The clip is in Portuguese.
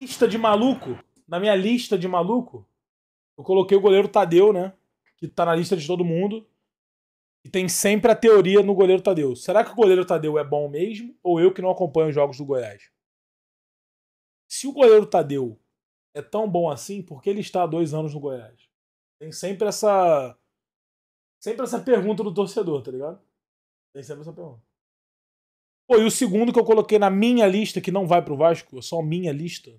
lista de maluco, na minha lista de maluco, eu coloquei o goleiro Tadeu, né? Que tá na lista de todo mundo. E tem sempre a teoria no goleiro Tadeu. Será que o goleiro Tadeu é bom mesmo? Ou eu que não acompanho os jogos do Goiás? Se o goleiro Tadeu é tão bom assim, por que ele está há dois anos no Goiás? Tem sempre essa. Sempre essa pergunta do torcedor, tá ligado? Tem sempre essa pergunta. Pô, e o segundo que eu coloquei na minha lista, que não vai pro Vasco, é só minha lista,